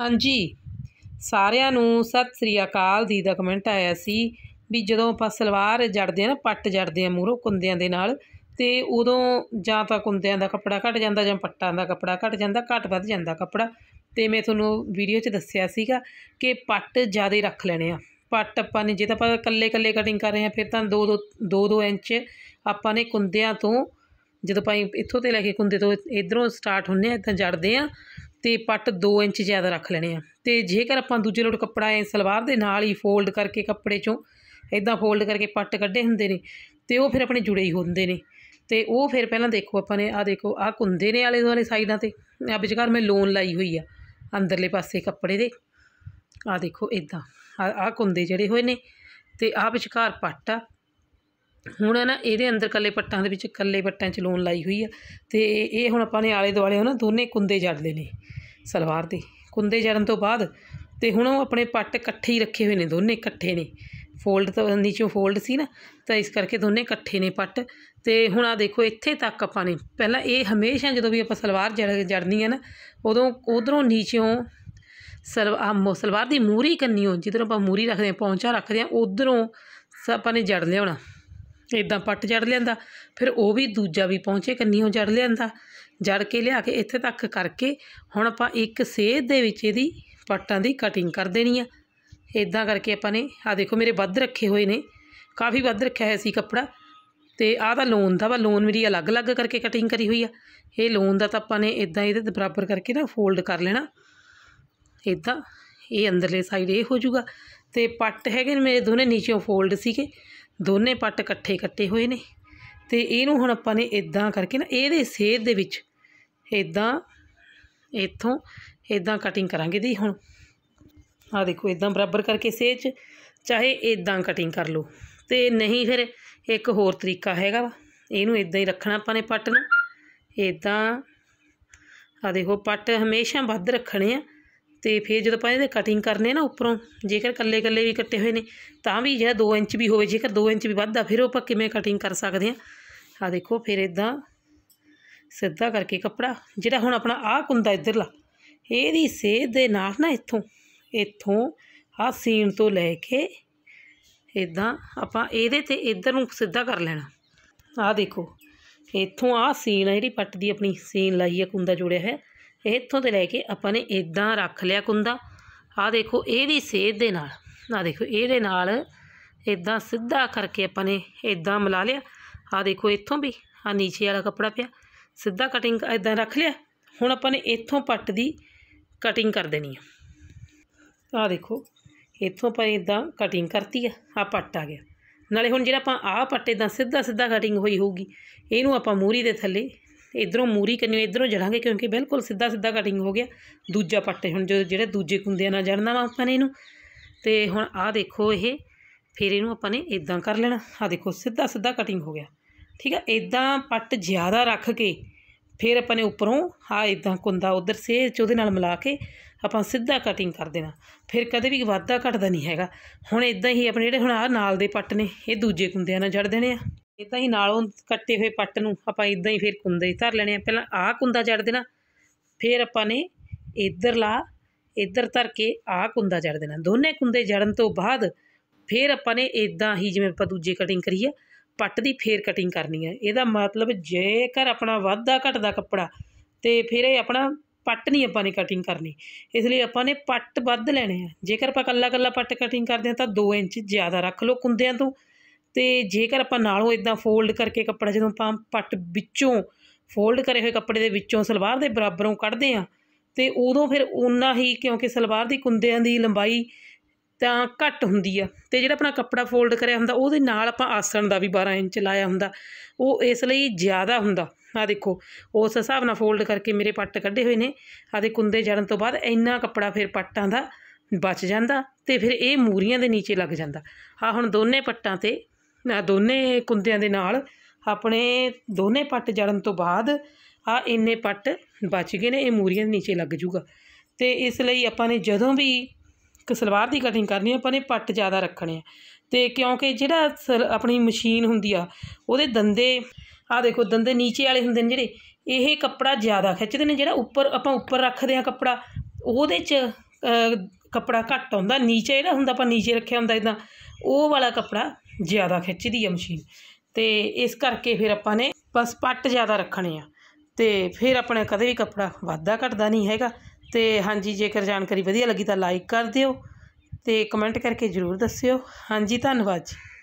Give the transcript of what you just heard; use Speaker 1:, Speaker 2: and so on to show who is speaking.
Speaker 1: ਹਾਂਜੀ ਸਾਰਿਆਂ ਨੂੰ ਸਤਿ ਸ੍ਰੀ ਅਕਾਲ ਦੀ ਦਾ ਕਮੈਂਟ ਆਇਆ ਸੀ ਵੀ ਜਦੋਂ ਆਪਾਂ ਸਲਵਾਰ ਜੜਦੇ ਆ ਨਾ ਪੱਟ ਜੜਦੇ ਆ ਮੂਰੋ ਕੁੰਦਿਆਂ ਦੇ ਨਾਲ ਤੇ ਉਦੋਂ ਜਾਂ ਤਾਂ ਕੁੰਦਿਆਂ ਦਾ ਕੱਪੜਾ ਘਟ ਜਾਂਦਾ ਜਾਂ ਪੱਟਾਂ ਦਾ ਕੱਪੜਾ ਘਟ ਜਾਂਦਾ ਘਟ ਵੱਧ ਜਾਂਦਾ ਕੱਪੜਾ ਤੇ ਮੈਂ ਤੁਹਾਨੂੰ ਵੀਡੀਓ 'ਚ ਦੱਸਿਆ ਸੀਗਾ ਕਿ ਪੱਟ ਜ਼ਿਆਦਾ ਰੱਖ ਲੈਣੇ ਆ ਪੱਟ ਆਪਾਂ ਨੇ ਜੇ ਤਾਂ ਆਪਾਂ ਕੱਲੇ ਕੱਲੇ ਕਟਿੰਗ ਕਰ ਰਹੇ ਆ ਫਿਰ ਤਾਂ 2 2 2 ਇੰਚ ਆਪਾਂ ਨੇ ਕੁੰਦਿਆਂ ਤੋਂ ਜਦੋਂ ਆਪਾਂ ਇੱਥੋਂ ਤੇ ਲੈ ਕੇ ਕੁੰਦੇ ਤੋਂ ਇਧਰੋਂ ਸਟਾਰਟ ਹੁੰਨੇ ਆ ਤਾਂ ਜੜਦੇ ਆ ਤੇ ਪੱਟ 2 ਇੰਚ ਜ਼ਿਆਦਾ ਰੱਖ ਲੈਣੇ ਆ ਤੇ ਜੇਕਰ ਆਪਾਂ ਦੂਜੇ ਲੋਟ ਕੱਪੜਾ ਐ ਸਲਵਾਰ ਦੇ ਨਾਲ ਹੀ ਫੋਲਡ ਕਰਕੇ ਕੱਪੜੇ ਚੋਂ ਇਦਾਂ ਫੋਲਡ ਕਰਕੇ ਪੱਟ ਕੱਢੇ ਹੁੰਦੇ ਨੇ ਤੇ ਉਹ ਫਿਰ ਆਪਣੇ ਜੁੜੇ ਹੀ ਹੁੰਦੇ ਨੇ ਤੇ ਉਹ ਫਿਰ ਪਹਿਲਾਂ ਦੇਖੋ ਆਪਾਂ ਨੇ ਆ ਦੇਖੋ ਆ ਕੁੰਦੇ ਨੇ ਵਾਲੇ ਦੋਨੇ ਸਾਈਡਾਂ ਤੇ ਆ ਵਿਚਕਾਰ ਮੈਂ ਲੋਨ ਲਾਈ ਹੋਈ ਆ ਅੰਦਰਲੇ ਪਾਸੇ ਕੱਪੜੇ ਦੇ ਆ ਦੇਖੋ ਇਦਾਂ ਆ ਕੁੰਦੇ ਜਿਹੜੇ ਹੋਏ ਨੇ ਤੇ ਆ ਵਿਚਕਾਰ ਪੱਟ ਆ ਹੁਣ ਹੈ ਨਾ ਇਹਦੇ ਅੰਦਰ ਕੱਲੇ ਪੱਟਾਂ ਦੇ ਵਿੱਚ ਕੱਲੇ ਪੱਟਾਂ 'ਚ ਲੂਣ ਲਾਈ ਹੋਈ ਆ ਤੇ ਇਹ ਹੁਣ ਆਪਾਂ ਨੇ ਆਲੇ ਦੁਆਲੇ ਹਨਾ ਦੋਨੇ ਕੁੰਦੇ ਜੜਦੇ ਨੇ ਸਲਵਾਰ ਦੇ ਕੁੰਦੇ ਜੜਨ ਤੋਂ ਬਾਅਦ ਤੇ ਹੁਣ ਉਹ ਆਪਣੇ ਪੱਟ ਇਕੱਠੇ ਹੀ ਰੱਖੇ ਹੋਏ ਨੇ ਦੋਨੇ ਇਕੱਠੇ ਨੇ ਫੋਲਡ ਤੋਂ ਨੀਚੋਂ ਫੋਲਡ ਸੀ ਨਾ ਤਾਂ ਇਸ ਕਰਕੇ ਦੋਨੇ ਇਕੱਠੇ ਨੇ ਪੱਟ ਤੇ ਹੁਣ ਆ ਦੇਖੋ ਇੱਥੇ ਤੱਕ ਆਪਾਂ ਨੇ ਪਹਿਲਾਂ ਇਹ ਹਮੇਸ਼ਾ ਜਦੋਂ ਵੀ ਆਪਾਂ ਸਲਵਾਰ ਜੜ ਜੜਨੀ ਹੈ ਨਾ ਉਦੋਂ ਉਧਰੋਂ ਨੀਚੋਂ ਸਲਵਾਰ ਸਲਵਾਰ ਦੀ ਮੂਰੀ ਕੰਨੀਓ ਜਿੱਧਰੋਂ ਆਪਾਂ ਮੂਰੀ ਰੱਖਦੇ ਆ ਪੌਂਚਾ ਰੱਖਦੇ ਆ ਉਧਰੋਂ ਆਪਾਂ ਨੇ ਜੜ ਲਿਆਉਣਾ ਇਦਾਂ ਪੱਟ ਜੜ ਲਿਆਂਦਾ ਫਿਰ ਉਹ ਵੀ ਦੂਜਾ ਵੀ ਪਹੁੰਚੇ ਕੰਨੀਓ ਜੜ ਲਿਆਂਦਾ ਜੜ ਕੇ ਲਿਆ ਕੇ ਇੱਥੇ ਤੱਕ ਕਰਕੇ ਹੁਣ ਆਪਾਂ ਇੱਕ ਸੇਧ ਦੇ ਵਿੱਚ ਇਹਦੀ ਪੱਟਾਂ ਦੀ ਕਟਿੰਗ ਕਰ ਦੇਣੀ ਆ ਇਦਾਂ ਕਰਕੇ ਆਪਾਂ ਨੇ ਆ ਦੇਖੋ ਮੇਰੇ ਵੱਧ ਰੱਖੇ ਹੋਏ ਨੇ ਕਾਫੀ ਵੱਧ ਰੱਖਿਆ ਹੋਇਆ ਸੀ ਕੱਪੜਾ ਤੇ ਆਹ ਦਾ ਲੋਨ ਦਾ ਵਾ ਲੋਨ ਮੇਰੀ ਅਲੱਗ-ਅਲੱਗ ਕਰਕੇ ਕਟਿੰਗ ਕਰੀ ਹੋਈ ਆ ਇਹ ਲੋਨ ਦਾ ਤਾਂ ਆਪਾਂ ਨੇ ਇਦਾਂ ਇਹਦੇ ਬਰਾਬਰ ਕਰਕੇ ਨਾ ਫੋਲਡ ਕਰ ਲੈਣਾ ਇਦਾਂ ਇਹ ਅੰਦਰਲੇ ਸਾਈਡ ਇਹ ਹੋ ਜਾਊਗਾ ਤੇ ਪੱਟ ਹੈਗੇ ਨੇ ਮੇਰੇ ਦੋਨੇ ਨੀਚੋਂ ਫੋਲਡ ਸੀਗੇ ਦੋਨੇ ਪੱਟ ਇਕੱਠੇ ਕੱਟੇ ਹੋਏ ਨੇ ਤੇ ਇਹਨੂੰ ਹੁਣ ਆਪਾਂ ਨੇ ਇਦਾਂ ਕਰਕੇ ਨਾ ਇਹਦੇ ਸੇਧ ਦੇ ਵਿੱਚ ਇਦਾਂ ਇੱਥੋਂ ਇਦਾਂ ਕਟਿੰਗ ਕਰਾਂਗੇ ਦੀ ਹੁਣ ਆ ਦੇਖੋ ਇਦਾਂ ਬਰਾਬਰ ਕਰਕੇ ਸੇਧ 'ਚ ਚਾਹੇ ਇਦਾਂ ਕਟਿੰਗ ਕਰ ਲਓ ਤੇ ਨਹੀਂ ਫਿਰ ਇੱਕ ਹੋਰ ਤਰੀਕਾ ਹੈਗਾ ਵਾ ਇਹਨੂੰ ਇਦਾਂ ਹੀ ਰੱਖਣਾ ਆਪਾਂ ਨੇ ਪੱਟ ਨੂੰ ਇਦਾਂ ਆ ਦੇਖੋ ਪੱਟ ਹਮੇਸ਼ਾ ਵੱਧ ਰੱਖਣੇ ਆ ਤੇ ਫਿਰ ਜਦੋਂ ਆਪਾਂ ਇਹਦੇ ਕਟਿੰਗ ਕਰਨੇ ਨਾ ਉੱਪਰੋਂ ਜੇਕਰ ਕੱਲੇ ਕੱਲੇ ਵੀ ਕੱਟੇ ਹੋਏ ਨੇ ਤਾਂ ਵੀ ਜੇ 2 ਇੰਚ ਵੀ ਹੋਵੇ ਜੇਕਰ 2 ਇੰਚ ਵੀ ਵੱਧਦਾ ਫਿਰ ਉਹ ਆਪਾਂ ਕਿਵੇਂ ਕਟਿੰਗ ਕਰ ਸਕਦੇ ਆ ਆ ਦੇਖੋ ਫਿਰ ਇਦਾਂ ਸਿੱਧਾ ਕਰਕੇ ਕੱਪੜਾ ਜਿਹੜਾ ਹੁਣ ਆਪਣਾ ਆਹ ਕੁੰਦਾ ਲਾ ਇਹਦੀ ਸੇਧ ਦੇ ਨਾਲ ਨਾ ਇੱਥੋਂ ਇੱਥੋਂ ਆ ਸੀਨ ਤੋਂ ਲੈ ਕੇ ਇਦਾਂ ਆਪਾਂ ਇਹਦੇ ਤੇ ਇਧਰ ਨੂੰ ਸਿੱਧਾ ਕਰ ਲੈਣਾ ਆ ਦੇਖੋ ਇੱਥੋਂ ਆਹ ਸੀਨ ਆ ਜਿਹੜੀ ਪੱਟ ਦੀ ਆਪਣੀ ਸੀਨ ਲਾਈ ਆ ਕੁੰਦਾ ਜੋੜਿਆ ਹੈ ਇੱਥੋਂ ਤੇ ਲੈ ਕੇ ਆਪਾਂ ਨੇ ਇਦਾਂ ਰੱਖ ਲਿਆ ਕੁੰਦਾ ਆ ਦੇਖੋ ਇਹਦੀ ਸੇਧ ਦੇ ਨਾਲ ਆ ਦੇਖੋ ਇਹਦੇ ਨਾਲ ਇਦਾਂ ਸਿੱਧਾ ਕਰਕੇ ਆਪਾਂ ਨੇ ਇਦਾਂ ਮਿਲਾ ਲਿਆ ਆ ਦੇਖੋ ਇੱਥੋਂ ਵੀ ਆ ਨੀਚੇ ਵਾਲਾ ਕੱਪੜਾ ਪਿਆ ਸਿੱਧਾ ਕਟਿੰਗ ਇਦਾਂ ਰੱਖ ਲਿਆ ਹੁਣ ਆਪਾਂ ਨੇ ਇੱਥੋਂ ਪੱਟ ਦੀ ਕਟਿੰਗ ਕਰ ਦੇਣੀ ਆ ਆ ਦੇਖੋ ਇੱਥੋਂ ਆਪਾਂ ਇਦਾਂ ਕਟਿੰਗ ਕਰਤੀ ਆ ਆ ਪੱਟ ਆ ਗਿਆ ਨਾਲੇ ਹੁਣ ਜਿਹੜਾ ਆਪਾਂ ਆ ਪੱਟੇ ਦਾ ਸਿੱਧਾ ਸਿੱਧਾ ਕਟਿੰਗ ਹੋਈ ਹੋਊਗੀ ਇਹਨੂੰ ਆਪਾਂ ਮੂਰੀ ਦੇ ਥੱਲੇ ਇਧਰੋਂ ਮੂਰੀ ਕਿੰਨੀ ਇਧਰੋਂ ਜੜਾਂਗੇ ਕਿਉਂਕਿ ਬਿਲਕੁਲ ਸਿੱਧਾ ਸਿੱਧਾ ਕਟਿੰਗ ਹੋ ਗਿਆ ਦੂਜਾ ਪੱਟੇ ਹੁਣ ਜਿਹੜੇ ਦੂਜੇ ਕੁੰਦਿਆਂ ਨਾਲ ਜੜਨਾ ਵਾ ਆਪਾਂ ਨੇ ਇਹਨੂੰ ਤੇ ਹੁਣ ਆਹ ਦੇਖੋ ਇਹ ਫਿਰ ਇਹਨੂੰ ਆਪਾਂ ਨੇ ਇਦਾਂ ਕਰ ਲੈਣਾ ਆਹ ਦੇਖੋ ਸਿੱਧਾ ਸਿੱਧਾ ਕਟਿੰਗ ਹੋ ਗਿਆ ਠੀਕ ਹੈ ਇਦਾਂ ਪੱਟ ਜ਼ਿਆਦਾ ਰੱਖ ਕੇ ਫਿਰ ਆਪਾਂ ਨੇ ਉੱਪਰੋਂ ਆਹ ਇਦਾਂ ਕੁੰਦਾ ਉਧਰ ਸੇ ਚ ਉਹਦੇ ਨਾਲ ਮਿਲਾ ਕੇ ਆਪਾਂ ਸਿੱਧਾ ਕਟਿੰਗ ਕਰ ਦੇਣਾ ਫਿਰ ਕਦੇ ਵੀ ਵਾਧਾ ਘਟਦਾ ਨਹੀਂ ਹੈਗਾ ਹੁਣ ਇਦਾਂ ਹੀ ਆਪਣੇ ਜਿਹੜੇ ਹੁਣ ਆਹ ਨਾਲ ਦੇ ਪੱਟ ਨੇ ਇਹ ਦੂਜੇ ਕੁੰਦਿਆਂ ਨਾਲ ਜੜ ਦੇਣੇ ਆ ਇਹ ਤਾਂ ਹੀ ਨਾਲੋਂ ਕੱਟੇ ਹੋਏ ਪੱਟ ਨੂੰ ਆਪਾਂ ਇਦਾਂ ਹੀ ਫਿਰ ਕੁੰਦੇ ਧਰ ਲੈਣੇ ਆ ਪਹਿਲਾਂ ਆਹ ਕੁੰਦਾ ਜੜ ਦੇਣਾ ਫਿਰ ਆਪਾਂ ਨੇ ਇੱਧਰ ਲਾ ਇੱਧਰ ਧਰ ਕੇ ਆਹ ਕੁੰਦਾ ਜੜ ਦੇਣਾ ਦੋਨੇ ਕੁੰਦੇ ਜੜਨ ਤੋਂ ਬਾਅਦ ਫਿਰ ਆਪਾਂ ਨੇ ਇਦਾਂ ਹੀ ਜਿਵੇਂ ਆਪਾਂ ਦੂਜੀ ਕਟਿੰਗ ਕਰੀਏ ਪੱਟ ਦੀ ਫੇਰ ਕਟਿੰਗ ਕਰਨੀ ਹੈ ਇਹਦਾ ਮਤਲਬ ਜੇਕਰ ਆਪਣਾ ਵਾਧਾ ਘਟਦਾ ਕੱਪੜਾ ਤੇ ਫਿਰ ਇਹ ਆਪਣਾ ਪੱਟ ਨਹੀਂ ਆਪਾਂ ਨੇ ਕਟਿੰਗ ਕਰਨੀ ਇਸ ਲਈ ਆਪਾਂ ਨੇ ਪੱਟ ਵੱਧ ਲੈਣੇ ਆ ਜੇਕਰ ਆਪਾਂ ਕੱਲਾ ਕੱਲਾ ਪੱਟ ਕਟਿੰਗ ਕਰਦੇ ਆ ਤਾਂ 2 ਇੰਚ ਜ਼ਿਆਦਾ ਰੱਖ ਲਓ ਕੁੰਦਿਆਂ ਤੋਂ ਤੇ ਜੇਕਰ ਆਪਾਂ ਨਾਲੋਂ ਇਦਾਂ ਫੋਲਡ ਕਰਕੇ ਕੱਪੜਾ ਜਦੋਂ ਆਪਾਂ ਪੱਟ ਵਿੱਚੋਂ ਫੋਲਡ ਕਰੇ ਹੋਏ ਕੱਪੜੇ ਦੇ ਵਿੱਚੋਂ ਸਲਵਾਰ ਦੇ ਬਰਾਬਰੋਂ ਕੱਢਦੇ ਆ ਤੇ ਉਦੋਂ ਫਿਰ ਉਨਾ ਹੀ ਕਿਉਂਕਿ ਸਲਵਾਰ ਦੀ ਕੁੰਦਿਆਂ ਦੀ ਲੰਬਾਈ ਤਾਂ ਘੱਟ ਹੁੰਦੀ ਆ ਤੇ ਜਿਹੜਾ ਆਪਣਾ ਕੱਪੜਾ ਫੋਲਡ ਕਰਿਆ ਹੁੰਦਾ ਉਹਦੇ ਨਾਲ ਆਪਾਂ ਆਸਣ ਦਾ ਵੀ 12 ਇੰਚ ਲਾਇਆ ਹੁੰਦਾ ਉਹ ਇਸ ਲਈ ਜ਼ਿਆਦਾ ਹੁੰਦਾ ਆ ਦੇਖੋ ਉਸ ਹਿਸਾਬ ਨਾਲ ਫੋਲਡ ਕਰਕੇ ਮੇਰੇ ਪੱਟ ਕੱਢੇ ਹੋਏ ਨੇ ਆਦੇ ਕੁੰਦੇ ਜੜਨ ਤੋਂ ਬਾਅਦ ਇੰਨਾ ਕੱਪੜਾ ਫਿਰ ਪੱਟਾਂ ਦਾ ਬਚ ਜਾਂਦਾ ਤੇ ਫਿਰ ਇਹ ਮੂਰੀਆਂ ਦੇ ਨੀਚੇ ਲੱਗ ਜਾਂਦਾ ਆ ਹੁਣ ਦੋਨੇ ਪੱਟਾਂ ਤੇ ਨਾ ਦੋਨੇ ਕੁੰਦਿਆਂ ਦੇ ਨਾਲ ਆਪਣੇ ਦੋਨੇ ਪੱਟ ਜੜਨ ਤੋਂ ਬਾਅਦ ਆ ਇੰਨੇ ਪੱਟ ਬਚ ਗਏ ਨੇ ਇਹ ਮੂਰੀਆਂ ਦੇ ਨੀਚੇ ਲੱਗ ਜੂਗਾ ਤੇ ਇਸ ਲਈ ਆਪਾਂ ਨੇ ਜਦੋਂ ਵੀ ਸਲਵਾਰ ਦੀ ਕਟਿੰਗ ਕਰਨੀ ਆਪਾਂ ਨੇ ਪੱਟ ਜ਼ਿਆਦਾ ਰੱਖਣੇ ਆ ਤੇ ਕਿਉਂਕਿ ਜਿਹੜਾ ਆਪਣੀ ਮਸ਼ੀਨ ਹੁੰਦੀ ਆ ਉਹਦੇ ਦੰਦੇ ਆ ਦੇਖੋ ਦੰਦੇ ਨੀਚੇ ਵਾਲੇ ਹੁੰਦੇ ਨੇ ਜਿਹੜੇ ਇਹ ਕੱਪੜਾ ਜ਼ਿਆਦਾ ਖਿੱਚਦੇ ਨੇ ਜਿਹੜਾ ਉੱਪਰ ਆਪਾਂ ਉੱਪਰ ਰੱਖਦੇ ਆ ਕੱਪੜਾ ਉਹਦੇ 'ਚ ਕੱਪੜਾ ਘੱਟ ਆਉਂਦਾ ਨੀਚੇ ਜਿਹੜਾ ਹੁੰਦਾ ਆਪਾਂ ਨੀਚੇ ਰੱਖਿਆ ਹੁੰਦਾ ਇਦਾਂ ਉਹ ਵਾਲਾ ਕੱਪੜਾ ਜ਼ਿਆਦਾ ਖਿੱਚਦੀ ਆ ਮਸ਼ੀਨ ਤੇ ਇਸ ਕਰਕੇ ਫਿਰ ਆਪਾਂ ਨੇ ਬਸ ਪੱਟ ਜ਼ਿਆਦਾ ਰੱਖਣੇ ਆ ਤੇ ਫਿਰ ਆਪਣੇ ਕਦੇ ਵੀ ਕੱਪੜਾ ਵਾਧਾ ਘਟਦਾ ਨਹੀਂ ਹੈਗਾ ਤੇ ਹਾਂਜੀ ਜੇਕਰ ਜਾਣਕਾਰੀ ਵਧੀਆ ਲੱਗੀ ਤਾਂ ਲਾਈਕ ਕਰ ਦਿਓ ਤੇ ਕਮੈਂਟ ਕਰਕੇ ਜ਼ਰੂਰ ਦੱਸਿਓ ਹਾਂਜੀ ਧੰਨਵਾਦ ਜੀ